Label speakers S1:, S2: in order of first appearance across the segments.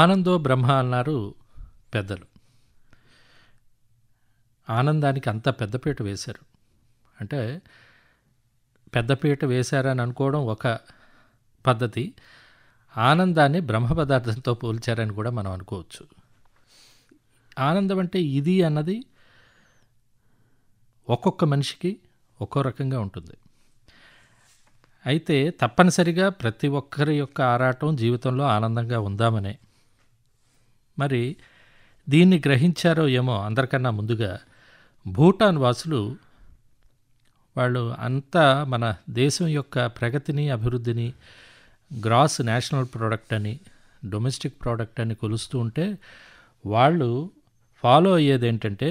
S1: ఆనందో బ్రహ్మ అన్నారు పెద్దలు ఆనందానికి అంత పెద్దపీట వేశారు అంటే పెద్దపీట వేశారని అనుకోవడం ఒక పద్ధతి ఆనందాన్ని బ్రహ్మ పదార్థంతో పోల్చారని కూడా మనం అనుకోవచ్చు ఆనందం అంటే ఇది అన్నది ఒక్కొక్క మనిషికి ఒక్కో రకంగా ఉంటుంది అయితే తప్పనిసరిగా ప్రతి ఒక్కరి యొక్క ఆరాటం జీవితంలో ఆనందంగా ఉందామనే మరి దీన్ని గ్రహించారో ఏమో అందరికన్నా ముందుగా భూటాన్ వాసులు వాళ్ళు అంతా మన దేశం యొక్క ప్రగతిని అభివృద్ధిని గ్రాస్ నేషనల్ ప్రోడక్ట్ అని డొమెస్టిక్ ప్రోడక్ట్ అని కొలుస్తూ ఉంటే వాళ్ళు ఫాలో అయ్యేది ఏంటంటే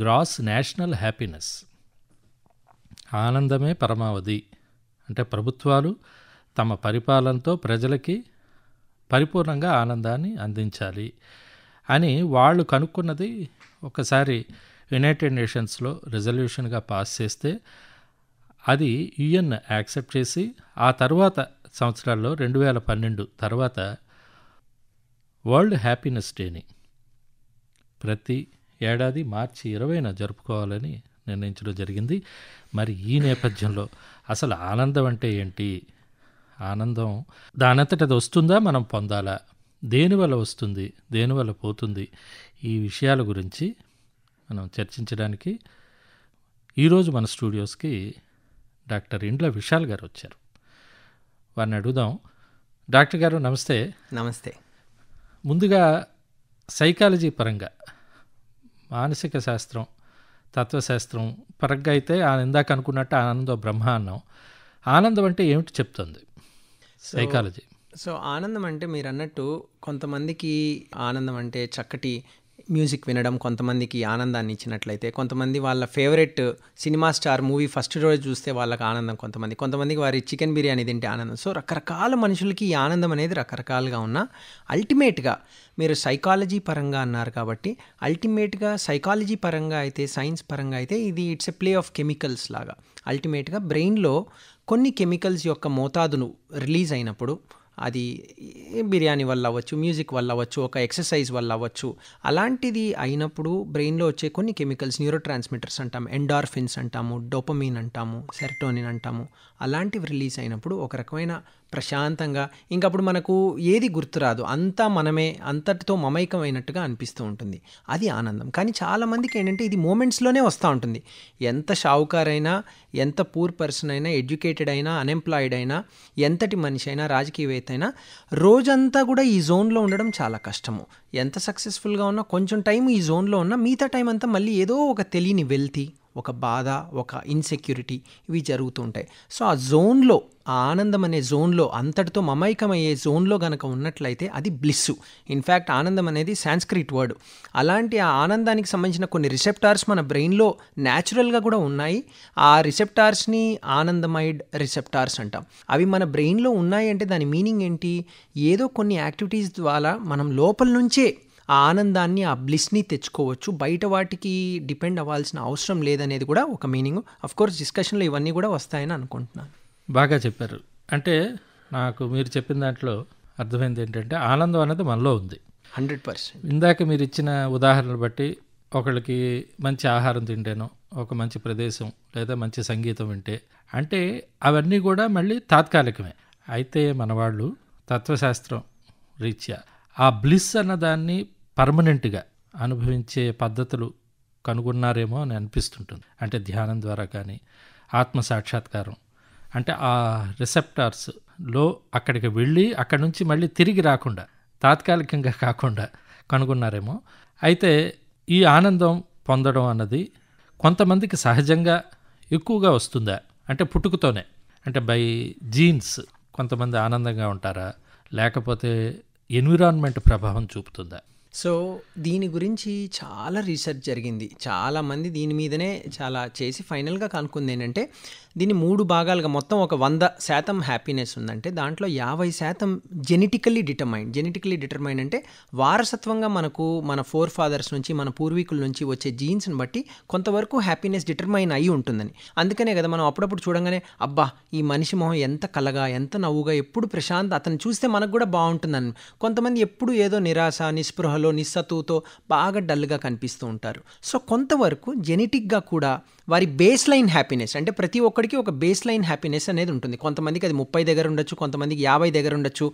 S1: గ్రాస్ నేషనల్ హ్యాపీనెస్ ఆనందమే పరమావధి అంటే ప్రభుత్వాలు తమ పరిపాలనతో ప్రజలకి పరిపూర్ణంగా ఆనందాన్ని అందించాలి అని వాళ్ళు కనుక్కున్నది ఒకసారి యునైటెడ్ నేషన్స్లో రిజల్యూషన్గా పాస్ చేస్తే అది యుఎన్ యాక్సెప్ట్ చేసి ఆ తర్వాత సంవత్సరాల్లో రెండు వేల పన్నెండు తర్వాత వరల్డ్ హ్యాపీనెస్ డేని ప్రతి ఏడాది మార్చి ఇరవైన జరుపుకోవాలని నిర్ణయించడం జరిగింది మరి ఈ నేపథ్యంలో అసలు ఆనందం అంటే ఏంటి ఆనందం దానంతట అది వస్తుందా మనం పొందాలా దేనివల్ల వస్తుంది దేనివల్ల పోతుంది ఈ విషయాల గురించి మనం చర్చించడానికి ఈరోజు మన స్టూడియోస్కి డాక్టర్ ఇండ్ల విశాల్ గారు వచ్చారు వారిని అడుగుదాం డాక్టర్ గారు నమస్తే నమస్తే ముందుగా సైకాలజీ పరంగా మానసిక శాస్త్రం తత్వశాస్త్రం పరంగా అయితే ఇందాక అనుకున్నట్టు ఆనంద బ్రహ్మ ఆనందం అంటే ఏమిటి చెప్తుంది సైకాలజీ
S2: సో ఆనందం అంటే మీరు అన్నట్టు కొంతమందికి ఆనందం అంటే చక్కటి మ్యూజిక్ వినడం కొంతమందికి ఆనందాన్ని ఇచ్చినట్లయితే కొంతమంది వాళ్ళ favourite cinema star movie first రోజు చూస్తే వాళ్ళకి ఆనందం కొంతమంది కొంతమందికి వారి చికెన్ బిర్యానీ తింటే ఆనందం సో రకరకాల మనుషులకి ఈ ఆనందం అనేది రకరకాలుగా ఉన్న అల్టిమేట్గా మీరు సైకాలజీ పరంగా అన్నారు కాబట్టి అల్టిమేట్గా సైకాలజీ పరంగా అయితే సైన్స్ పరంగా అయితే ఇది it's a play of chemicals లాగా అల్టిమేట్గా బ్రెయిన్లో కొన్ని కెమికల్స్ యొక్క మోతాదును రిలీజ్ అయినప్పుడు అది బిర్యానీ వల్ల అవ్వచ్చు మ్యూజిక్ వల్ల అవ్వచ్చు ఒక ఎక్సర్సైజ్ వల్ల అవ్వచ్చు అలాంటిది అయినప్పుడు బ్రెయిన్లో వచ్చే కొన్ని కెమికల్స్ న్యూరో ట్రాన్స్మిటర్స్ అంటాము ఎండార్ఫిన్స్ అంటాము డోపమీన్ అంటాము సెరటోనిన్ అంటాము అలాంటివి రిలీజ్ అయినప్పుడు ఒక రకమైన ప్రశాంతంగా ఇంకప్పుడు మనకు ఏది గుర్తురాదు అంతా మనమే అంతటితో మమైకమైనట్టుగా అనిపిస్తూ ఉంటుంది అది ఆనందం కానీ చాలామందికి ఏంటంటే ఇది మూమెంట్స్లోనే వస్తూ ఉంటుంది ఎంత షావుకారైనా ఎంత పూర్ పర్సన్ అయినా ఎడ్యుకేటెడ్ అయినా అన్ఎంప్లాయిడ్ అయినా ఎంతటి మనిషి అయినా రాజకీయవేత్త అయినా రోజంతా కూడా ఈ జోన్లో ఉండడం చాలా కష్టము ఎంత సక్సెస్ఫుల్గా ఉన్నా కొంచెం టైం ఈ జోన్లో ఉన్నా మిగతా టైం అంతా మళ్ళీ ఏదో ఒక తెలియని వెల్తీ ఒక బాధ ఒక ఇన్సెక్యూరిటీ ఇవి జరుగుతూ ఉంటాయి సో ఆ జోన్లో ఆ ఆనందం అనే జోన్లో అంతటితో మమైకమయ్యే జోన్లో గనక ఉన్నట్లయితే అది బ్లిస్సు ఇన్ఫ్యాక్ట్ ఆనందం అనేది సాంస్క్రిట్ వర్డ్ అలాంటి ఆ ఆనందానికి సంబంధించిన కొన్ని రిసెప్టార్స్ మన బ్రెయిన్లో న్యాచురల్గా కూడా ఉన్నాయి ఆ రిసెప్టార్స్ని ఆనందమైడ్ రిసెప్టార్స్ అంటాం అవి మన బ్రెయిన్లో ఉన్నాయి అంటే దాని మీనింగ్ ఏంటి ఏదో కొన్ని యాక్టివిటీస్ ద్వారా మనం లోపల నుంచే ఆ ఆనందాన్ని ఆ బ్లిస్ని తెచ్చుకోవచ్చు బయట వాటికి డిపెండ్ అవ్వాల్సిన అవసరం లేదనేది కూడా ఒక మీనింగ్
S1: అఫ్కోర్స్ డిస్కషన్లో ఇవన్నీ కూడా వస్తాయని అనుకుంటున్నాను బాగా చెప్పారు అంటే నాకు మీరు చెప్పిన దాంట్లో అర్థమైంది ఏంటంటే ఆనందం అనేది మనలో ఉంది హండ్రెడ్ పర్సెంట్ ఇందాక మీరు ఇచ్చిన ఉదాహరణలు బట్టి ఒకళ్ళకి మంచి ఆహారం తింటేనో ఒక మంచి ప్రదేశం లేదా మంచి సంగీతం వింటే అంటే అవన్నీ కూడా మళ్ళీ తాత్కాలికమే అయితే మనవాళ్ళు తత్వశాస్త్రం రీత్యా ఆ బ్లిస్ అన్నదాన్ని పర్మనెంట్గా అనుభవించే పద్ధతులు కనుగొన్నారేమో అని అనిపిస్తుంటుంది అంటే ధ్యానం ద్వారా కానీ ఆత్మ సాక్షాత్కారం అంటే ఆ రిసెప్టార్స్ లో అక్కడికి వెళ్ళి అక్కడి నుంచి మళ్ళీ తిరిగి రాకుండా తాత్కాలికంగా కాకుండా కనుగొన్నారేమో అయితే ఈ ఆనందం పొందడం అన్నది కొంతమందికి సహజంగా ఎక్కువగా వస్తుందా అంటే పుట్టుకతోనే అంటే బై జీన్స్ కొంతమంది ఆనందంగా ఉంటారా లేకపోతే ఎన్విరాన్మెంట్ ప్రభావం చూపుతుందా
S2: సో దీని గురించి చాలా రీసెర్చ్ జరిగింది చాలామంది దీని మీదనే చాలా చేసి ఫైనల్గా కనుక్కుంది ఏంటంటే దీన్ని మూడు భాగాలుగా మొత్తం ఒక వంద శాతం హ్యాపీనెస్ ఉందంటే దాంట్లో యాభై శాతం జెనెటికల్లీ డిటర్మైన్ జెనెటికల్లీ డిటర్మైన్ అంటే వారసత్వంగా మనకు మన ఫోర్ ఫాదర్స్ నుంచి మన పూర్వీకుల నుంచి వచ్చే జీన్స్ని బట్టి కొంతవరకు హ్యాపీనెస్ డిటర్మైన్ అయి ఉంటుందని అందుకనే కదా మనం అప్పుడప్పుడు చూడంగానే అబ్బా ఈ మనిషి మొహం ఎంత కలగా ఎంత నవ్వుగా ఎప్పుడు ప్రశాంత్ అతను చూస్తే మనకు కూడా బాగుంటుందని కొంతమంది ఎప్పుడు ఏదో నిరాశ నిస్పృహలో నిస్సత్తుతో బాగా డల్గా కనిపిస్తూ ఉంటారు సో కొంతవరకు జెనెటిక్గా కూడా వారి బేస్ లైన్ హ్యాపీనెస్ అంటే ప్రతి ఒక్కరికి ఒక బేస్ లైన్ హ్యాపీనెస్ అనేది ఉంటుంది కొంతమందికి అది ముప్పై దగ్గర ఉండొచ్చు కొంతమందికి యాభై దగ్గర ఉండొచ్చు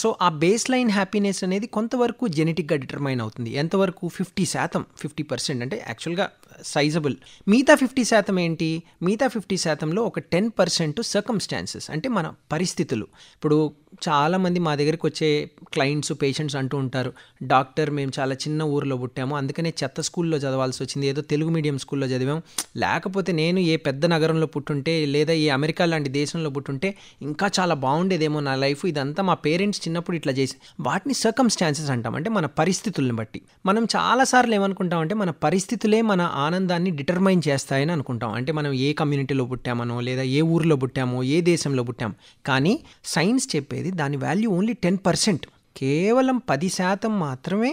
S2: సో ఆ బేస్ లైన్ హ్యాపీనెస్ అనేది కొంతవరకు జెనెటిక్గా డిటర్మైన్ అవుతుంది ఎంతవరకు ఫిఫ్టీ శాతం ఫిఫ్టీ పర్సెంట్ అంటే యాక్చువల్గా సైజబుల్ మిగతా ఫిఫ్టీ శాతం ఏంటి మిగతా ఫిఫ్టీ శాతంలో ఒక టెన్ పర్సెంట్ సర్కమ్స్టాన్సెస్ అంటే మన పరిస్థితులు ఇప్పుడు చాలామంది మా దగ్గరికి వచ్చే క్లయింట్స్ పేషెంట్స్ అంటూ ఉంటారు డాక్టర్ మేము చాలా చిన్న ఊరిలో పుట్టాము అందుకనే చెత్త స్కూల్లో చదవాల్సి వచ్చింది ఏదో తెలుగు మీడియం స్కూల్లో చదివాం లేకపోతే నేను ఏ పెద్ద నగరంలో పుట్టుంటే లేదా ఏ అమెరికా లాంటి దేశంలో పుట్టుంటే ఇంకా చాలా బాగుండేదేమో నా లైఫ్ ఇదంతా మా పేరెంట్స్ చిన్నప్పుడు ఇట్లా చేసి వాటిని సర్కమ్స్టాన్సెస్ అంటాం అంటే మన పరిస్థితులను బట్టి మనం చాలాసార్లు ఏమనుకుంటామంటే మన పరిస్థితులే మన ఆనందాన్ని డిటర్మైన్ చేస్తాయని అనుకుంటాం అంటే మనం ఏ కమ్యూనిటీలో పుట్టామనో లేదా ఏ ఊరిలో పుట్టామో ఏ దేశంలో పుట్టాము కానీ సైన్స్ చెప్పేది దాని వాల్యూ ఓన్లీ టెన్ పర్సెంట్ కేవలం పది శాతం మాత్రమే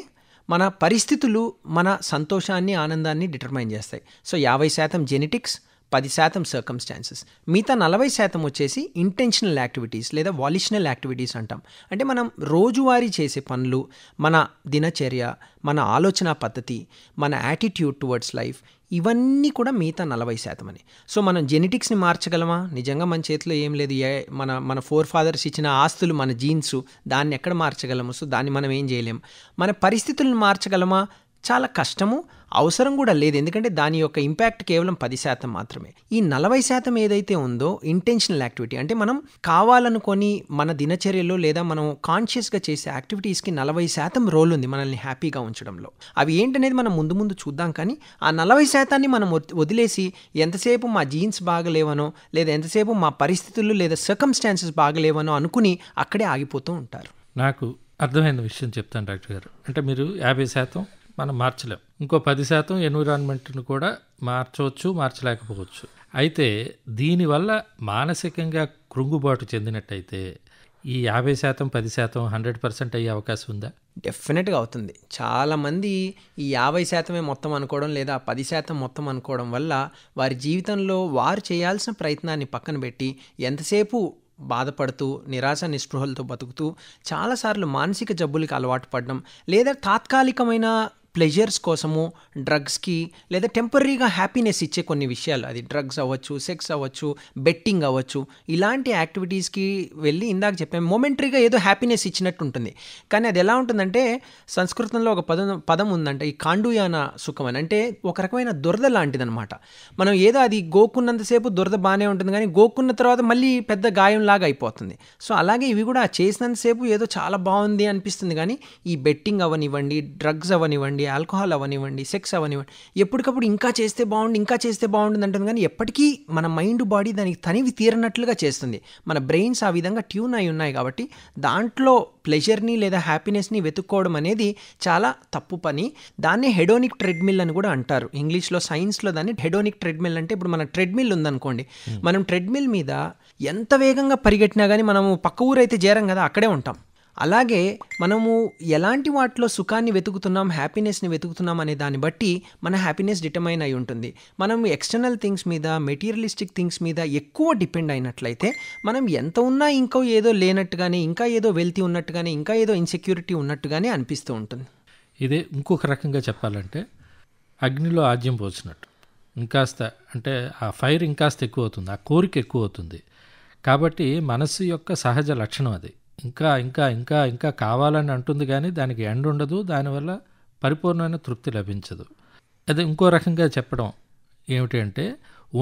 S2: మన పరిస్థితులు మన సంతోషాన్ని ఆనందాన్ని డిటర్మైన్ చేస్తాయి సో యాభై శాతం జెనెటిక్స్ పది శాతం సర్కమ్స్టాన్సెస్ మిగతా నలభై శాతం వచ్చేసి ఇంటెన్షనల్ యాక్టివిటీస్ లేదా వాలిషనల్ యాక్టివిటీస్ అంటాం అంటే మనం రోజువారీ చేసే పనులు మన దినచర్య మన ఆలోచన పద్ధతి మన యాటిట్యూడ్ టువర్డ్స్ లైఫ్ ఇవన్నీ కూడా మిగతా నలభై శాతం అని సో మనం జెనెటిక్స్ని మార్చగలమా నిజంగా మన చేతిలో ఏం లేదు ఏ మన మన ఫోర్ ఫాదర్స్ ఇచ్చిన ఆస్తులు మన జీన్స్ దాన్ని ఎక్కడ మార్చగలము సో దాన్ని మనం ఏం చేయలేము మన పరిస్థితులను మార్చగలమా చాలా కష్టము అవసరం కూడా లేదు ఎందుకంటే దాని యొక్క ఇంపాక్ట్ కేవలం పది శాతం మాత్రమే ఈ నలభై శాతం ఏదైతే ఉందో ఇంటెన్షనల్ యాక్టివిటీ అంటే మనం కావాలనుకొని మన దినచర్యలో లేదా మనం కాన్షియస్గా చేసే యాక్టివిటీస్కి నలభై శాతం రోల్ ఉంది మనల్ని హ్యాపీగా ఉంచడంలో అవి ఏంటనేది మనం ముందు ముందు చూద్దాం కానీ ఆ నలభై శాతాన్ని మనం వదిలేసి ఎంతసేపు మా జీన్స్ బాగలేవనో లేదా ఎంతసేపు మా పరిస్థితులు లేదా సర్కమ్స్టాన్సెస్ బాగలేవనో అనుకుని అక్కడే ఆగిపోతూ ఉంటారు
S1: నాకు అర్థమైన విషయం చెప్తాను డాక్టర్ గారు అంటే మీరు యాభై శాతం మనం మార్చలేం ఇంకో పది శాతం ఎన్విరాన్మెంట్ను కూడా మార్చవచ్చు మార్చలేకపోవచ్చు అయితే దీనివల్ల మానసికంగా కృంగుబాటు చెందినట్టయితే ఈ యాభై శాతం పది శాతం హండ్రెడ్ పర్సెంట్ అయ్యే అవకాశం ఉందా
S2: డెఫినెట్గా అవుతుంది చాలామంది ఈ యాభై శాతమే మొత్తం అనుకోవడం లేదా పది శాతం మొత్తం అనుకోవడం వల్ల వారి జీవితంలో వారు చేయాల్సిన ప్రయత్నాన్ని పక్కన పెట్టి ఎంతసేపు బాధపడుతూ నిరాశ నిస్పృహలతో బతుకుతూ చాలాసార్లు మానసిక జబ్బులకి అలవాటు పడడం లేదా తాత్కాలికమైన ప్లెజర్స్ కోసము డ్రగ్స్కి లేదా టెంపరీగా హ్యాపీనెస్ ఇచ్చే కొన్ని విషయాలు అది డ్రగ్స్ అవ్వచ్చు సెక్స్ అవ్వచ్చు బెట్టింగ్ అవ్వచ్చు ఇలాంటి యాక్టివిటీస్కి వెళ్ళి ఇందాక చెప్పాము మొమెంటరీగా ఏదో హ్యాపీనెస్ ఇచ్చినట్టు ఉంటుంది కానీ అది ఎలా ఉంటుందంటే సంస్కృతంలో ఒక పదం పదం ఉందంట ఈ కాండుయాన సుఖం అని అంటే ఒక రకమైన దురద లాంటిదనమాట మనం ఏదో అది గోకున్నంతసేపు దురద బాగానే ఉంటుంది కానీ గోకున్న తర్వాత మళ్ళీ పెద్ద గాయం లాగా అయిపోతుంది సో అలాగే ఇవి కూడా చేసినంతసేపు ఏదో చాలా బాగుంది అనిపిస్తుంది కానీ ఈ బెట్టింగ్ అవనివ్వండి డ్రగ్స్ అవనివ్వండి అవ్వనివ్వండి ఆల్కహాల్ అవ్వనివ్వండి సెక్స్ అవ్వనివ్వండి ఎప్పటికప్పుడు ఇంకా చేస్తే బాగుండు ఇంకా చేస్తే బాగుంటుంది అంటుంది కానీ ఎప్పటికీ మన మైండ్ బాడీ దానికి తనివి తీరనట్లుగా చేస్తుంది మన బ్రెయిన్స్ ఆ విధంగా ట్యూన్ అయి ఉన్నాయి కాబట్టి దాంట్లో ప్లెజర్ని లేదా హ్యాపీనెస్ని వెతుక్కోవడం అనేది చాలా తప్పు పని దాన్ని హెడోనిక్ ట్రెడ్మిల్ అని కూడా అంటారు ఇంగ్లీష్లో సైన్స్లో దాన్ని హెడోనిక్ ట్రెడ్మిల్ అంటే ఇప్పుడు మన ట్రెడ్మిల్ ఉందనుకోండి hmm. మనం ట్రెడ్మిల్ మీద ఎంత వేగంగా పరిగెట్టినా కానీ మనము పక్క ఊరైతే చేరం కదా అక్కడే ఉంటాం అలాగే మనము ఎలాంటి వాటిలో సుఖాన్ని వెతుకుతున్నాం హ్యాపీనెస్ని వెతుకుతున్నాం అనే దాన్ని బట్టి మన హ్యాపీనెస్ డిటర్మైన్ అయి ఉంటుంది మనం ఎక్స్టర్నల్ థింగ్స్ మీద మెటీరియలిస్టిక్ థింగ్స్ మీద ఎక్కువ డిపెండ్ అయినట్లయితే మనం ఎంత ఉన్నా ఇంకో ఏదో లేనట్టుగానే
S1: ఇంకా ఏదో వెల్తీ ఉన్నట్టుగానే ఇంకా ఏదో ఇన్సెక్యూరిటీ ఉన్నట్టుగానే అనిపిస్తూ ఉంటుంది ఇదే ఇంకొక రకంగా చెప్పాలంటే అగ్నిలో ఆజ్యం పోసినట్టు ఇంకాస్త అంటే ఆ ఫైర్ ఇంకాస్త ఎక్కువ అవుతుంది ఆ కోరిక ఎక్కువ అవుతుంది కాబట్టి మనస్సు యొక్క సహజ లక్షణం అది ఇంకా ఇంకా ఇంకా ఇంకా కావాలని అంటుంది కానీ దానికి ఎండ్ ఉండదు దానివల్ల పరిపూర్ణమైన తృప్తి లభించదు అది ఇంకో రకంగా చెప్పడం ఏమిటి అంటే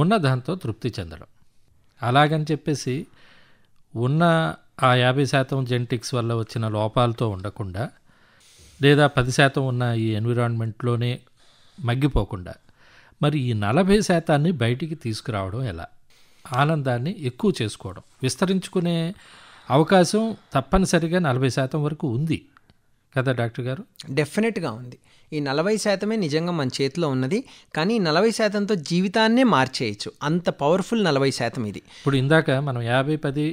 S1: ఉన్న దాంతో తృప్తి చెందడం అలాగని చెప్పేసి ఉన్న ఆ యాభై శాతం జెనెటిక్స్ వల్ల వచ్చిన లోపాలతో ఉండకుండా లేదా పది శాతం ఉన్న ఈ ఎన్విరాన్మెంట్లోనే మగ్గిపోకుండా మరి ఈ నలభై శాతాన్ని బయటికి తీసుకురావడం ఎలా ఆనందాన్ని ఎక్కువ చేసుకోవడం విస్తరించుకునే అవకాశం తప్పనిసరిగా నలభై శాతం వరకు ఉంది కదా డాక్టర్ గారు డెఫినెట్గా ఉంది ఈ
S2: నలభై శాతమే నిజంగా మన చేతిలో ఉన్నది కానీ నలభై శాతంతో జీవితాన్నే మార్చేయచ్చు అంత
S1: పవర్ఫుల్ నలభై శాతం ఇది ఇప్పుడు ఇందాక మనం యాభై పది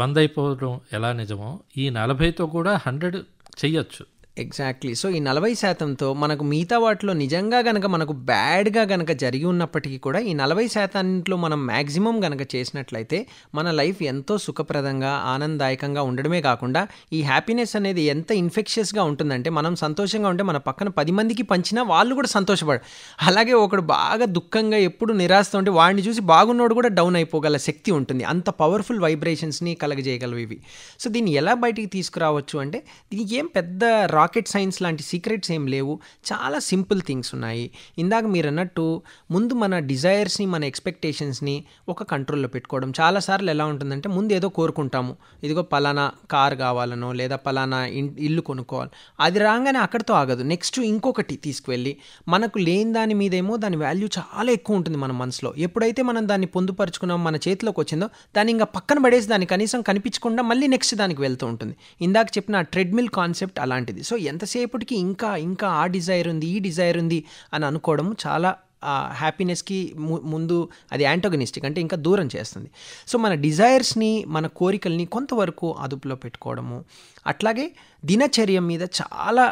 S1: వంద అయిపోవడం ఎలా నిజమో ఈ నలభైతో కూడా హండ్రెడ్ చెయ్యొచ్చు ఎగ్జాక్ట్లీ సో ఈ నలభై శాతంతో
S2: మనకు మిగతా వాటిలో నిజంగా గనక మనకు బ్యాడ్గా గనక జరిగి ఉన్నప్పటికీ కూడా ఈ నలభై శాతాంట్లో మనం మ్యాక్సిమం గనక చేసినట్లయితే మన లైఫ్ ఎంతో సుఖప్రదంగా ఆనందదాయకంగా ఉండడమే కాకుండా ఈ హ్యాపీనెస్ అనేది ఎంత ఇన్ఫెక్షియస్గా ఉంటుందంటే మనం సంతోషంగా ఉంటే మన పక్కన పది మందికి పంచినా వాళ్ళు కూడా సంతోషపడు అలాగే ఒకడు బాగా దుఃఖంగా ఎప్పుడు నిరాశతో ఉంటే వాడిని చూసి బాగున్నోడు కూడా డౌన్ అయిపోగల శక్తి ఉంటుంది అంత పవర్ఫుల్ వైబ్రేషన్స్ని కలగజేయగలవు ఇవి సో దీన్ని ఎలా బయటికి తీసుకురావచ్చు అంటే దీనికి ఏం పెద్ద రా రాకెట్ సైన్స్ లాంటి సీక్రెట్స్ ఏం లేవు చాలా సింపుల్ థింగ్స్ ఉన్నాయి ఇందాక మీరు అన్నట్టు ముందు మన డిజైర్స్ని మన ఎక్స్పెక్టేషన్స్ని ఒక కంట్రోల్లో పెట్టుకోవడం చాలాసార్లు ఎలా ఉంటుందంటే ముందు ఏదో కోరుకుంటాము ఇదిగో పలానా కార్ కావాలనో లేదా పలానా ఇల్లు కొనుక్కోవాలి అది రాగానే అక్కడితో ఆగదు నెక్స్ట్ ఇంకొకటి తీసుకువెళ్ళి మనకు లేని దాని మీదేమో దాని వాల్యూ చాలా ఎక్కువ ఉంటుంది మన మనసులో ఎప్పుడైతే మనం దాన్ని పొందుపరుచుకున్నాం మన చేతిలోకి వచ్చిందో దాన్ని ఇంకా పక్కన పడేసి దాన్ని కనీసం కనిపించకుండా మళ్ళీ నెక్స్ట్ దానికి వెళ్తూ ఉంటుంది ఇందాక చెప్పిన ట్రెడ్మిల్ కాన్సెప్ట్ అలాంటిది సో సో ఎంతసేపటికి ఇంకా ఇంకా ఆ డిజైర్ ఉంది ఈ డిజైర్ ఉంది అని అనుకోవడం చాలా హ్యాపీనెస్కి ముందు అది యాంటోగనిస్టిక్ అంటే ఇంకా దూరం చేస్తుంది సో మన డిజైర్స్ని మన కోరికల్ని కొంతవరకు అదుపులో పెట్టుకోవడము అట్లాగే దినచర్య మీద చాలా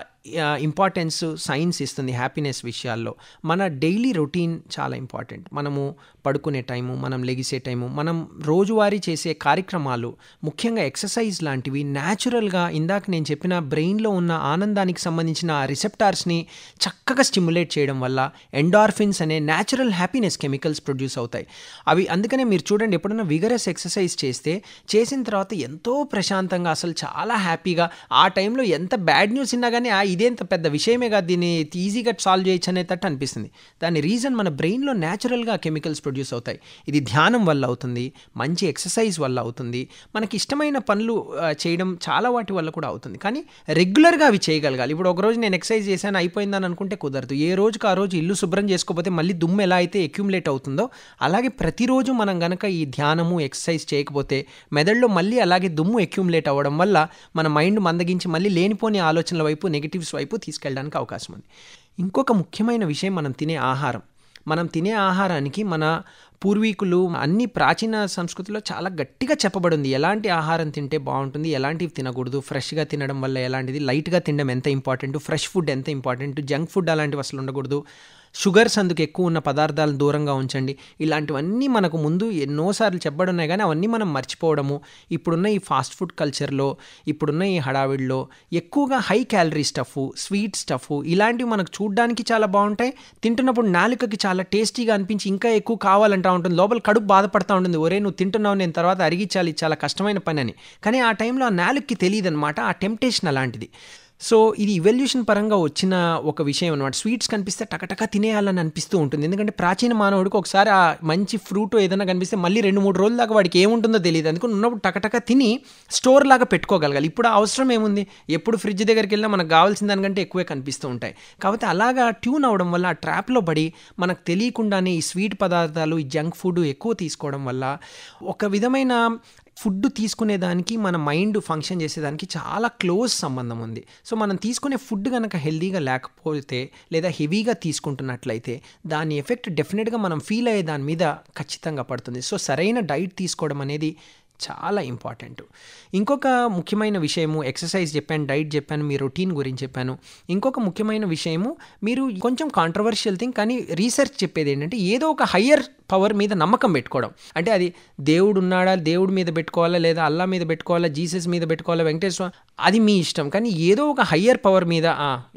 S2: ఇంపార్టెన్స్ సైన్స్ ఇస్తుంది హ్యాపీనెస్ విషయాల్లో మన డైలీ రొటీన్ చాలా ఇంపార్టెంట్ మనము పడుకునే టైము మనం లెగిసే టైము మనం రోజువారీ చేసే కార్యక్రమాలు ముఖ్యంగా ఎక్సర్సైజ్ లాంటివి న్యాచురల్గా ఇందాక నేను చెప్పిన బ్రెయిన్లో ఉన్న ఆనందానికి సంబంధించిన రిసెప్టార్స్ని చక్కగా స్టిమ్యులేట్ చేయడం వల్ల ఎండార్ఫిన్స్ అనే న్యాచురల్ హ్యాపీనెస్ కెమికల్స్ ప్రొడ్యూస్ అవుతాయి అవి అందుకనే మీరు చూడండి ఎప్పుడైనా విగరస్ ఎక్సర్సైజ్ చేస్తే చేసిన తర్వాత ఎంతో ప్రశాంతంగా అసలు చాలా హ్యాపీ హ్యాపీగా ఆ టైంలో ఎంత బ్యాడ్ న్యూస్ ఉన్నా కానీ ఇదేంత పెద్ద విషయమే కాదు దీన్ని ఈజీగా సాల్వ్ చేయొచ్చు అనేటట్టు అనిపిస్తుంది దాని రీజన్ మన బ్రెయిన్లో న్యాచురల్గా కెమికల్స్ ప్రొడ్యూస్ అవుతాయి ఇది ధ్యానం వల్ల అవుతుంది మంచి ఎక్సర్సైజ్ వల్ల అవుతుంది మనకి ఇష్టమైన పనులు చేయడం చాలా వాటి వల్ల కూడా అవుతుంది కానీ రెగ్యులర్గా అవి చేయగలగాలి ఇప్పుడు ఒకరోజు నేను ఎక్సర్సైజ్ చేశాను అయిపోయిందని అనుకుంటే కుదరదు ఏ రోజుకి ఆ రోజు ఇల్లు శుభ్రం చేసుకోకపోతే మళ్ళీ దుమ్ము ఎలా అయితే అక్యుములేట్ అవుతుందో అలాగే ప్రతిరోజు మనం గనక ఈ ధ్యానము ఎక్సర్సైజ్ చేయకపోతే మెదడులో మళ్ళీ అలాగే దుమ్ము అక్యుములేట్ అవ్వడం వల్ల మన మైండ్ మందగించి మళ్ళీ లేనిపోని ఆలోచనల వైపు నెగిటివ్స్ వైపు తీసుకెళ్ళడానికి అవకాశం ఉంది ఇంకొక ముఖ్యమైన విషయం మనం తినే ఆహారం మనం తినే ఆహారానికి మన పూర్వీకులు అన్ని ప్రాచీన సంస్కృతిలో చాలా గట్టిగా చెప్పబడింది ఎలాంటి ఆహారం తింటే బాగుంటుంది ఎలాంటివి తినకూడదు ఫ్రెష్గా తినడం వల్ల ఎలాంటిది లైట్గా తినడం ఎంత ఇంపార్టెంట్ ఫ్రెష్ ఫుడ్ ఎంత ఇంపార్టెంట్ జంక్ ఫుడ్ అలాంటివి అసలు ఉండకూడదు షుగర్స్ అందుకు ఎక్కువ ఉన్న పదార్థాలను దూరంగా ఉంచండి ఇలాంటివన్నీ మనకు ముందు ఎన్నోసార్లు ఉన్నాయి కానీ అవన్నీ మనం మర్చిపోవడము ఇప్పుడున్న ఈ ఫాస్ట్ ఫుడ్ కల్చర్లో ఇప్పుడున్న ఈ హడావిడిలో ఎక్కువగా high calorie stuff sweet stuff ఇలాంటివి మనకు చూడడానికి చాలా బాగుంటాయి తింటున్నప్పుడు నాలుకకి చాలా టేస్టీగా అనిపించి ఇంకా ఎక్కువ కావాలంటా ఉంటుంది లోపల కడుపు బాధపడతా ఉంటుంది ఒరే నువ్వు తింటున్నావు నేను తర్వాత అరిగించాలి చాలా కష్టమైన పని అని కానీ ఆ టైంలో ఆ నాలుగుకి తెలియదు అనమాట ఆ టెంప్టేషన్ అలాంటిది సో ఇది ఇవల్యూషన్ పరంగా వచ్చిన ఒక విషయం అనమాట స్వీట్స్ కనిపిస్తే టకటక తినేయాలని అనిపిస్తూ ఉంటుంది ఎందుకంటే ప్రాచీన మానవుడికి ఒకసారి ఆ మంచి ఫ్రూట్ ఏదైనా కనిపిస్తే మళ్ళీ రెండు మూడు రోజుల దాకా వాడికి ఏముంటుందో తెలియదు అందుకని ఉన్నప్పుడు టకటక తిని స్టోర్ లాగా పెట్టుకోగలగాలి ఇప్పుడు అవసరం ఏముంది ఎప్పుడు ఫ్రిడ్జ్ దగ్గరికి వెళ్ళినా మనకు కావాల్సిన దానికంటే ఎక్కువే కనిపిస్తూ ఉంటాయి కాబట్టి అలాగా ట్యూన్ అవడం వల్ల ఆ ట్రాప్లో పడి మనకు తెలియకుండానే ఈ స్వీట్ పదార్థాలు ఈ జంక్ ఫుడ్ ఎక్కువ తీసుకోవడం వల్ల ఒక విధమైన ఫుడ్ తీసుకునేదానికి మన మైండ్ ఫంక్షన్ చేసేదానికి చాలా క్లోజ్ సంబంధం ఉంది సో మనం తీసుకునే ఫుడ్ కనుక హెల్దీగా లేకపోతే లేదా హెవీగా తీసుకుంటున్నట్లయితే దాని ఎఫెక్ట్ డెఫినెట్గా మనం ఫీల్ అయ్యే దాని మీద ఖచ్చితంగా పడుతుంది సో సరైన డైట్ తీసుకోవడం అనేది చాలా ఇంపార్టెంట్ ఇంకొక ముఖ్యమైన విషయము ఎక్సర్సైజ్ చెప్పాను డైట్ చెప్పాను మీ రొటీన్ గురించి చెప్పాను ఇంకొక ముఖ్యమైన విషయము మీరు కొంచెం కాంట్రవర్షియల్ థింగ్ కానీ రీసెర్చ్ చెప్పేది ఏంటంటే ఏదో ఒక హయ్యర్ పవర్ మీద నమ్మకం పెట్టుకోవడం అంటే అది దేవుడు ఉన్నాడా దేవుడి మీద పెట్టుకోవాలా లేదా అల్లా మీద పెట్టుకోవాలా జీసస్ మీద పెట్టుకోవాలా వెంకటేశ్వర అది మీ ఇష్టం కానీ ఏదో ఒక హయ్యర్ పవర్ మీద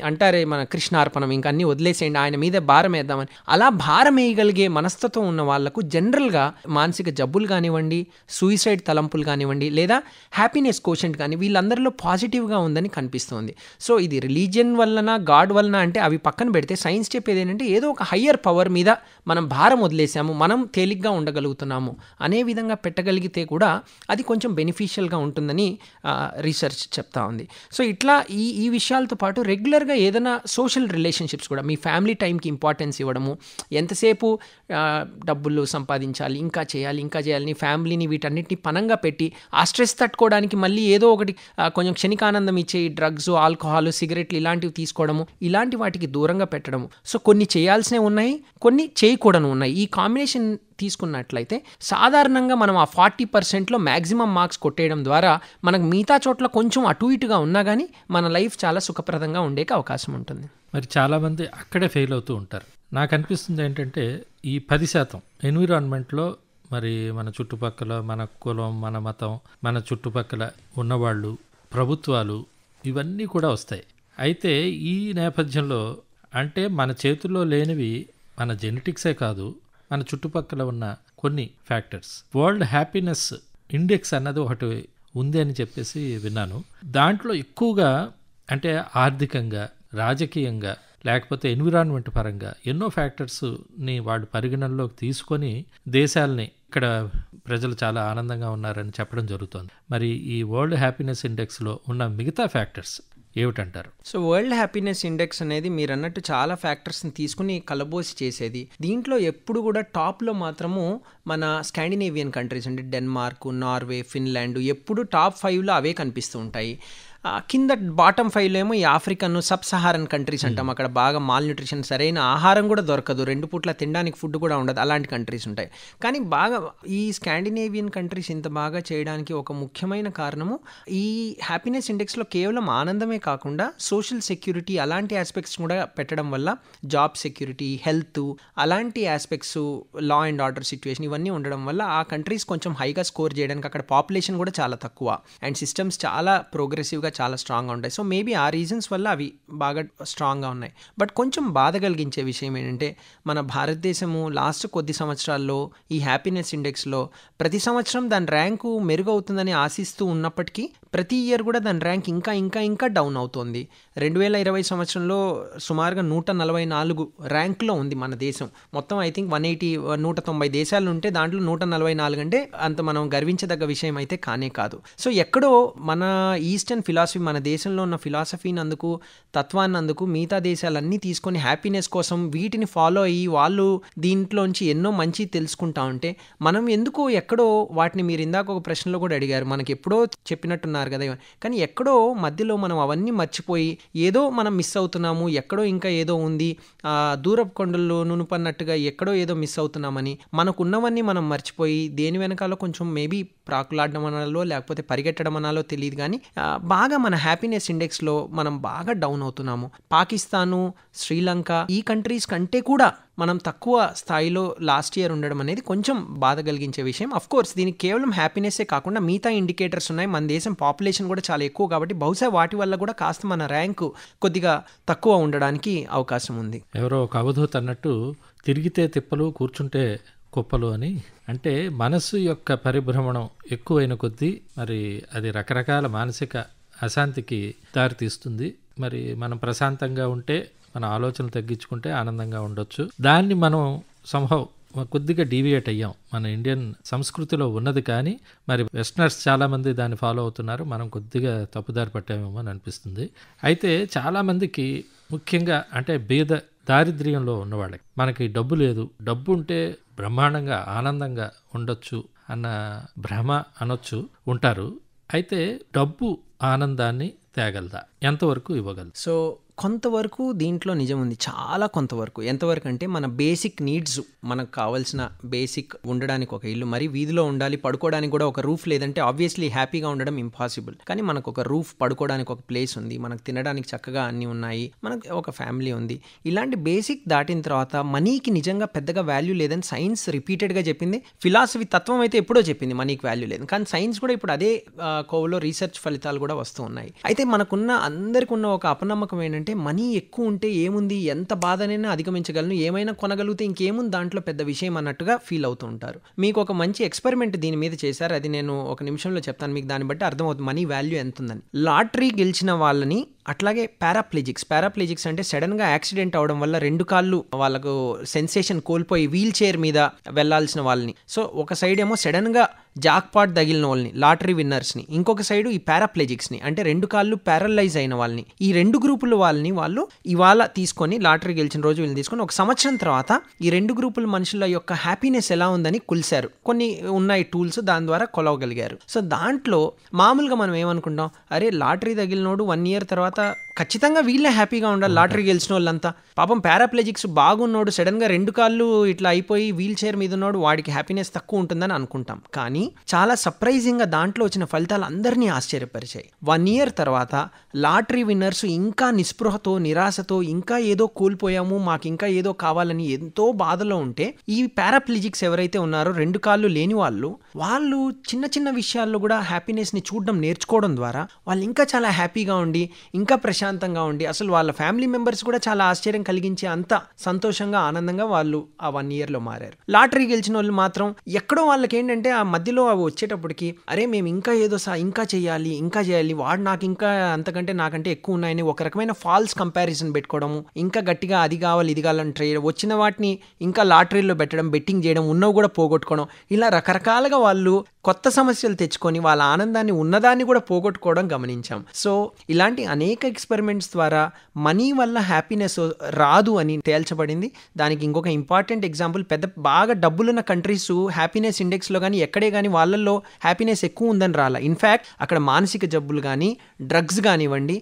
S2: అంటారే మన కృష్ణార్పణం ఇంకా అన్ని వదిలేసేయండి ఆయన మీద భారం వేద్దామని అలా భారం వేయగలిగే మనస్తత్వం ఉన్న వాళ్లకు జనరల్గా మానసిక జబ్బులు కానివ్వండి సూయిసైడ్ తలంపులు కానివ్వండి లేదా హ్యాపీనెస్ కోషెంట్ కానీ వీళ్ళందరిలో పాజిటివ్గా ఉందని కనిపిస్తోంది సో ఇది రిలీజియన్ వలన గాడ్ వలన అంటే అవి పక్కన పెడితే సైన్స్ చెప్పేది ఏంటంటే ఏదో ఒక హయ్యర్ పవర్ మీద మనం భారం వదిలేసాము మనం తేలిగ్గా ఉండగలుగుతున్నాము అనే విధంగా పెట్టగలిగితే కూడా అది కొంచెం బెనిఫిషియల్గా ఉంటుందని రీసెర్చ్ చెప్తా ఉంది సో ఇట్లా ఈ ఈ విషయాలతో పాటు రెగ్యులర్గా ఏదైనా సోషల్ రిలేషన్షిప్స్ కూడా మీ ఫ్యామిలీ టైంకి ఇంపార్టెన్స్ ఇవ్వడము ఎంతసేపు డబ్బులు సంపాదించాలి ఇంకా చేయాలి ఇంకా చేయాలని ఫ్యామిలీని వీటన్నిటిని పన ఘనంగా పెట్టి ఆ స్ట్రెస్ తట్టుకోవడానికి మళ్ళీ ఏదో ఒకటి కొంచెం క్షణికానందం ఇచ్చే డ్రగ్స్ ఆల్కహాల్ సిగరెట్లు ఇలాంటివి తీసుకోవడము ఇలాంటి వాటికి దూరంగా పెట్టడము సో కొన్ని చేయాల్సినవి ఉన్నాయి కొన్ని చేయకూడను ఉన్నాయి ఈ కాంబినేషన్ తీసుకున్నట్లయితే సాధారణంగా మనం ఆ ఫార్టీ పర్సెంట్లో మ్యాక్సిమం మార్క్స్ కొట్టేయడం ద్వారా మనకు మిగతా చోట్ల కొంచెం అటు ఇటుగా ఉన్నా కానీ మన లైఫ్ చాలా సుఖప్రదంగా ఉండేకి అవకాశం ఉంటుంది
S1: మరి చాలామంది అక్కడే ఫెయిల్ అవుతూ ఉంటారు నాకు అనిపిస్తుంది ఏంటంటే ఈ పది శాతం ఎన్విరాన్మెంట్లో మరి మన చుట్టుపక్కల మన కులం మన మతం మన చుట్టుపక్కల ఉన్నవాళ్ళు ప్రభుత్వాలు ఇవన్నీ కూడా వస్తాయి అయితే ఈ నేపథ్యంలో అంటే మన చేతుల్లో లేనివి మన జెనెటిక్సే కాదు మన చుట్టుపక్కల ఉన్న కొన్ని ఫ్యాక్టర్స్ వరల్డ్ హ్యాపీనెస్ ఇండెక్స్ అన్నది ఒకటి ఉంది అని చెప్పేసి విన్నాను దాంట్లో ఎక్కువగా అంటే ఆర్థికంగా రాజకీయంగా లేకపోతే ఎన్విరాన్మెంట్ పరంగా ఎన్నో ఫ్యాక్టర్స్ని వాళ్ళు పరిగణనలోకి తీసుకొని దేశాలని ఇక్కడ ప్రజలు చాలా ఆనందంగా ఉన్నారని చెప్పడం జరుగుతోంది మరి ఈ వరల్డ్ హ్యాపీనెస్ ఇండెక్స్లో ఉన్న మిగతా ఫ్యాక్టర్స్ ఏమిటంటారు
S2: సో వరల్డ్ హ్యాపీనెస్ ఇండెక్స్ అనేది మీరు అన్నట్టు చాలా ఫ్యాక్టర్స్ని తీసుకుని కలబోసి చేసేది దీంట్లో ఎప్పుడు కూడా టాప్లో మాత్రము మన స్కాండినేవియన్ కంట్రీస్ అంటే డెన్మార్క్ నార్వే ఫిన్లాండ్ ఎప్పుడు టాప్ ఫైవ్లో అవే కనిపిస్తూ ఉంటాయి కింద బాటమ్ ఫైవ్లో ఏమో ఈ ఆఫ్రికన్ సబ్ సహారన్ కంట్రీస్ అంటాం hmm. అక్కడ బాగా మాల్ న్యూట్రిషన్ సరైన ఆహారం కూడా దొరకదు రెండు పూట్ల తినడానికి ఫుడ్ కూడా ఉండదు అలాంటి కంట్రీస్ ఉంటాయి కానీ బాగా ఈ స్కాండినేవియన్ కంట్రీస్ ఇంత బాగా చేయడానికి ఒక ముఖ్యమైన కారణము ఈ హ్యాపీనెస్ ఇండెక్స్లో కేవలం ఆనందమే కాకుండా సోషల్ సెక్యూరిటీ అలాంటి ఆస్పెక్ట్స్ కూడా పెట్టడం వల్ల జాబ్ సెక్యూరిటీ హెల్త్ అలాంటి aspects law and order situation ఇవన్నీ ఉండడం వల్ల ఆ కంట్రీస్ కొంచెం హైగా స్కోర్ చేయడానికి అక్కడ పాపులేషన్ కూడా చాలా తక్కువ అండ్ సిస్టమ్స్ చాలా ప్రోగ్రెసివ్గా మెంటల్గా చాలా స్ట్రాంగ్గా ఉంటాయి సో మేబీ ఆ రీజన్స్ వల్ల అవి బాగా స్ట్రాంగ్గా ఉన్నాయి బట్ కొంచెం బాధ కలిగించే విషయం ఏంటంటే మన భారతదేశము లాస్ట్ కొద్ది సంవత్సరాల్లో ఈ హ్యాపీనెస్ ఇండెక్స్లో ప్రతి సంవత్సరం దాని ర్యాంకు మెరుగవుతుందని ఆశిస్తూ ఉన్నప్పటికీ ప్రతి ఇయర్ కూడా దాని ర్యాంక్ ఇంకా ఇంకా ఇంకా డౌన్ అవుతోంది రెండు వేల ఇరవై సంవత్సరంలో సుమారుగా నూట నలభై నాలుగు ర్యాంక్లో ఉంది మన దేశం మొత్తం ఐ థింక్ వన్ ఎయిటీ నూట తొంభై దేశాలు ఉంటే దాంట్లో నూట నలభై నాలుగు అంటే అంత మనం గర్వించదగ్గ విషయం అయితే కానే కాదు సో ఎక్కడో మన ఈస్టర్న్ ఫిలా ఫిలాసఫీ మన దేశంలో ఉన్న ఫిలాసఫీని అందుకు తత్వాన్ని అందుకు మిగతా దేశాలన్నీ తీసుకొని హ్యాపీనెస్ కోసం వీటిని ఫాలో అయ్యి వాళ్ళు దీంట్లోంచి ఎన్నో మంచి తెలుసుకుంటా ఉంటే మనం ఎందుకు ఎక్కడో వాటిని మీరు ఇందాక ఒక ప్రశ్నలో కూడా అడిగారు మనకి ఎప్పుడో చెప్పినట్టున్నారు కదా కానీ ఎక్కడో మధ్యలో మనం అవన్నీ మర్చిపోయి ఏదో మనం మిస్ అవుతున్నాము ఎక్కడో ఇంకా ఏదో ఉంది దూరపు కొండల్లో నునుపన్నట్టుగా ఎక్కడో ఏదో మిస్ అవుతున్నామని మనకున్నవన్నీ మనం మర్చిపోయి దేని వెనకాల కొంచెం మేబీ ప్రాకులాడడం అనాలో లేకపోతే పరిగెట్టడం అనాలో తెలియదు కానీ బాగా బాగా మన హ్యాపీనెస్ ఇండెక్స్లో మనం బాగా డౌన్ అవుతున్నాము పాకిస్తాను శ్రీలంక ఈ కంట్రీస్ కంటే కూడా మనం తక్కువ స్థాయిలో లాస్ట్ ఇయర్ ఉండడం అనేది కొంచెం బాధ కలిగించే విషయం అఫ్ కోర్స్ దీనికి కేవలం హ్యాపీనెస్సే కాకుండా మిగతా ఇండికేటర్స్ ఉన్నాయి మన దేశం పాపులేషన్ కూడా చాలా ఎక్కువ కాబట్టి బహుశా వాటి వల్ల కూడా కాస్త మన ర్యాంకు కొద్దిగా తక్కువ ఉండడానికి అవకాశం
S1: ఉంది ఎవరో ఒక అవధూత అన్నట్టు తిరిగితే తిప్పలు కూర్చుంటే కుప్పలు అని అంటే మనస్సు యొక్క పరిభ్రమణం ఎక్కువైన కొద్దీ మరి అది రకరకాల మానసిక అశాంతికి దారితీస్తుంది మరి మనం ప్రశాంతంగా ఉంటే మన ఆలోచనలు తగ్గించుకుంటే ఆనందంగా ఉండొచ్చు దాన్ని మనం సంభవ్ కొద్దిగా డీవియేట్ అయ్యాం మన ఇండియన్ సంస్కృతిలో ఉన్నది కానీ మరి వెస్టర్నర్స్ చాలామంది దాన్ని ఫాలో అవుతున్నారు మనం కొద్దిగా తప్పుదారి పట్టామేమో అని అనిపిస్తుంది అయితే చాలామందికి ముఖ్యంగా అంటే బీద దారిద్ర్యంలో ఉన్నవాళ్ళకి మనకి డబ్బు లేదు డబ్బు ఉంటే బ్రహ్మాండంగా ఆనందంగా ఉండొచ్చు అన్న భ్రమ అనొచ్చు ఉంటారు అయితే డబ్బు ఆనందాన్ని తేగలదా ఎంతవరకు ఇవ్వగలదు సో కొంతవరకు దీంట్లో నిజం ఉంది
S2: చాలా కొంతవరకు ఎంతవరకు అంటే మన బేసిక్ నీడ్స్ మనకు కావాల్సిన బేసిక్ ఉండడానికి ఒక ఇల్లు మరి వీధిలో ఉండాలి పడుకోవడానికి కూడా ఒక రూఫ్ లేదంటే ఆబ్వియస్లీ హ్యాపీగా ఉండడం ఇంపాసిబుల్ కానీ మనకు ఒక రూఫ్ పడుకోవడానికి ఒక ప్లేస్ ఉంది మనకు తినడానికి చక్కగా అన్నీ ఉన్నాయి మనకు ఒక ఫ్యామిలీ ఉంది ఇలాంటి బేసిక్ దాటిన తర్వాత మనీకి నిజంగా పెద్దగా వాల్యూ లేదని సైన్స్ రిపీటెడ్గా చెప్పింది ఫిలాసఫీ తత్వం అయితే ఎప్పుడో చెప్పింది మనీకి వాల్యూ లేదు కానీ సైన్స్ కూడా ఇప్పుడు అదే కోవలో రీసెర్చ్ ఫలితాలు కూడా వస్తూ ఉన్నాయి అయితే మనకున్న అందరికీ ఉన్న ఒక అపనమ్మకం ఏంటంటే అంటే మనీ ఎక్కువ ఉంటే ఏముంది ఎంత బాధనైనా అధిగమించగలను ఏమైనా కొనగలిగితే ఇంకేముంది దాంట్లో పెద్ద విషయం అన్నట్టుగా ఫీల్ అవుతూ ఉంటారు మీకు ఒక మంచి ఎక్స్పెరిమెంట్ దీని మీద చేశారు అది నేను ఒక నిమిషంలో చెప్తాను మీకు దాన్ని బట్టి అర్థమవుతుంది మనీ వాల్యూ ఎంత ఉందని లాటరీ గెలిచిన వాళ్ళని అట్లాగే పారాప్లేజిక్స్ పారాప్లేజిక్స్ అంటే సడన్గా యాక్సిడెంట్ అవడం వల్ల రెండు కాళ్ళు వాళ్ళకు సెన్సేషన్ కోల్పోయి వీల్ చైర్ మీద వెళ్లాల్సిన వాళ్ళని సో ఒక సైడ్ ఏమో సడన్గా జాక్పాట్ తగిలిన వాళ్ళని లాటరీ విన్నర్స్ని ఇంకొక సైడు ఈ పారాప్లెజిక్స్ని అంటే రెండు కాళ్ళు ప్యారలైజ్ అయిన వాళ్ళని ఈ రెండు గ్రూపుల వాళ్ళని వాళ్ళు ఇవాళ తీసుకొని లాటరీ గెలిచిన రోజు వీళ్ళని తీసుకొని ఒక సంవత్సరం తర్వాత ఈ రెండు గ్రూపుల మనుషుల యొక్క హ్యాపీనెస్ ఎలా ఉందని కొలిశారు కొన్ని ఉన్నాయి టూల్స్ దాని ద్వారా కొలవగలిగారు సో దాంట్లో మామూలుగా మనం ఏమనుకుంటాం అరే లాటరీ తగిలినోడు వన్ ఇయర్ తర్వాత তা ఖచ్చితంగా వీళ్ళే హ్యాపీగా ఉండాలి లాటరీ గెలిచిన వాళ్ళంతా పాపం పారాప్లెజిక్స్ బాగున్నాడు సడన్గా రెండు కాళ్ళు ఇట్లా అయిపోయి వీల్ చైర్ మీద ఉన్నాడు వాడికి హ్యాపీనెస్ తక్కువ ఉంటుందని అనుకుంటాం కానీ చాలా సర్ప్రైజింగ్గా దాంట్లో వచ్చిన ఫలితాలు అందరినీ ఆశ్చర్యపరిచాయి వన్ ఇయర్ తర్వాత లాటరీ విన్నర్స్ ఇంకా నిస్పృహతో నిరాశతో ఇంకా ఏదో కోల్పోయాము మాకు ఇంకా ఏదో కావాలని ఎంతో బాధలో ఉంటే ఈ పారాప్లెజిక్స్ ఎవరైతే ఉన్నారో రెండు కాళ్ళు లేని వాళ్ళు వాళ్ళు చిన్న చిన్న విషయాల్లో కూడా హ్యాపీనెస్ని చూడడం నేర్చుకోవడం ద్వారా వాళ్ళు ఇంకా చాలా హ్యాపీగా ఉండి ఇంకా ప్రశాంత ప్రశాంతంగా ఉండి అసలు వాళ్ళ ఫ్యామిలీ మెంబర్స్ కూడా చాలా ఆశ్చర్యం కలిగించి అంత సంతోషంగా ఆనందంగా వాళ్ళు ఆ వన్ ఇయర్లో మారారు లాటరీ గెలిచిన వాళ్ళు మాత్రం ఎక్కడో వాళ్ళకి ఏంటంటే ఆ మధ్యలో అవి వచ్చేటప్పటికి అరే మేము ఇంకా ఏదో సా ఇంకా చేయాలి ఇంకా చేయాలి వాడు నాకు ఇంకా అంతకంటే నాకంటే ఎక్కువ ఉన్నాయని ఒక రకమైన ఫాల్స్ కంపారిజన్ పెట్టుకోవడము ఇంకా గట్టిగా అది కావాలి ఇది కావాలని ట్రై వచ్చిన వాటిని ఇంకా లాటరీలో పెట్టడం బెట్టింగ్ చేయడం ఉన్నవి కూడా పోగొట్టుకోవడం ఇలా రకరకాలుగా వాళ్ళు కొత్త సమస్యలు తెచ్చుకొని వాళ్ళ ఆనందాన్ని ఉన్నదాన్ని కూడా పోగొట్టుకోవడం గమనించాం సో ఇలాంటి అనేక ఎక్స్పెరిమెంట్స్ ద్వారా మనీ వల్ల హ్యాపీనెస్ రాదు అని తేల్చబడింది దానికి ఇంకొక ఇంపార్టెంట్ ఎగ్జాంపుల్ పెద్ద బాగా డబ్బులున్న కంట్రీస్ హ్యాపీనెస్ ఇండెక్స్లో కానీ ఎక్కడే కానీ వాళ్ళల్లో హ్యాపీనెస్ ఎక్కువ ఉందని రాలా ఇన్ఫ్యాక్ట్ అక్కడ మానసిక జబ్బులు కానీ డ్రగ్స్ కానివ్వండి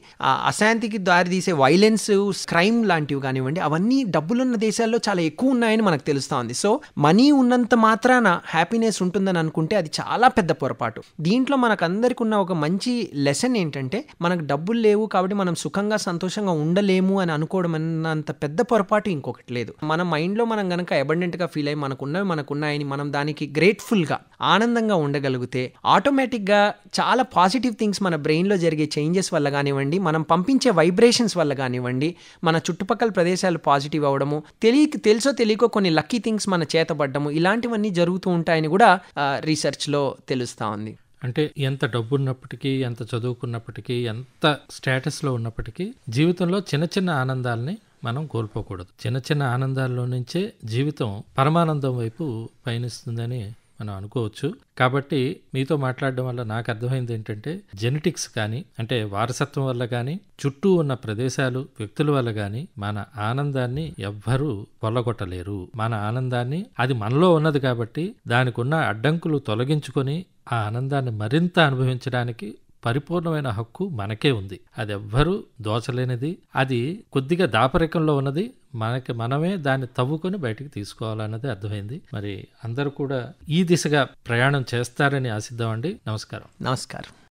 S2: అశాంతికి దారితీసే వైలెన్స్ క్రైమ్ లాంటివి కానివ్వండి అవన్నీ డబ్బులున్న దేశాల్లో చాలా ఎక్కువ ఉన్నాయని మనకు తెలుస్తుంది సో మనీ ఉన్నంత మాత్రాన హ్యాపీనెస్ ఉంటుందని అనుకుంటే అది చాలా చాలా పెద్ద పొరపాటు దీంట్లో మనకందరికి ఉన్న ఒక మంచి లెసన్ ఏంటంటే మనకు డబ్బులు లేవు కాబట్టి మనం సుఖంగా సంతోషంగా ఉండలేము అని అనుకోవడం అన్నంత పెద్ద పొరపాటు ఇంకొకటి లేదు మన మైండ్లో మనం కనుక అబండెంట్గా ఫీల్ అయ్యి మనకున్నవి మనకున్నాయని మనం దానికి గ్రేట్ఫుల్గా ఆనందంగా ఉండగలిగితే ఆటోమేటిక్గా చాలా పాజిటివ్ థింగ్స్ మన బ్రెయిన్లో జరిగే చేంజెస్ వల్ల కానివ్వండి మనం పంపించే వైబ్రేషన్స్ వల్ల కానివ్వండి మన చుట్టుపక్కల ప్రదేశాలు పాజిటివ్ అవ్వడము తెలియ తెలుసో తెలియకో కొన్ని లక్కీ థింగ్స్ మన చేతబడ్డము ఇలాంటివన్నీ జరుగుతూ ఉంటాయని
S1: కూడా రీసెర్చ్లో టైంలో తెలుస్తూ ఉంది అంటే ఎంత డబ్బు ఉన్నప్పటికీ ఎంత చదువుకున్నప్పటికీ ఎంత స్టేటస్లో ఉన్నప్పటికీ జీవితంలో చిన్న చిన్న ఆనందాలని మనం కోల్పోకూడదు చిన్న చిన్న ఆనందాల్లో నుంచే జీవితం పరమానందం వైపు పయనిస్తుందని మనం అనుకోవచ్చు కాబట్టి మీతో మాట్లాడడం వల్ల నాకు అర్థమైంది ఏంటంటే జెనెటిక్స్ కానీ అంటే వారసత్వం వల్ల కానీ చుట్టూ ఉన్న ప్రదేశాలు వ్యక్తుల వల్ల కానీ మన ఆనందాన్ని ఎవ్వరూ పొల్లగొట్టలేరు మన ఆనందాన్ని అది మనలో ఉన్నది కాబట్టి దానికి ఉన్న అడ్డంకులు తొలగించుకొని ఆ ఆనందాన్ని మరింత అనుభవించడానికి పరిపూర్ణమైన హక్కు మనకే ఉంది అది ఎవ్వరూ దోచలేనిది అది కొద్దిగా దాపరికంలో ఉన్నది మనకి మనమే దాన్ని తవ్వుకొని బయటికి తీసుకోవాలన్నది అర్థమైంది మరి అందరూ కూడా ఈ దిశగా ప్రయాణం చేస్తారని ఆశిద్దామండి నమస్కారం నమస్కారం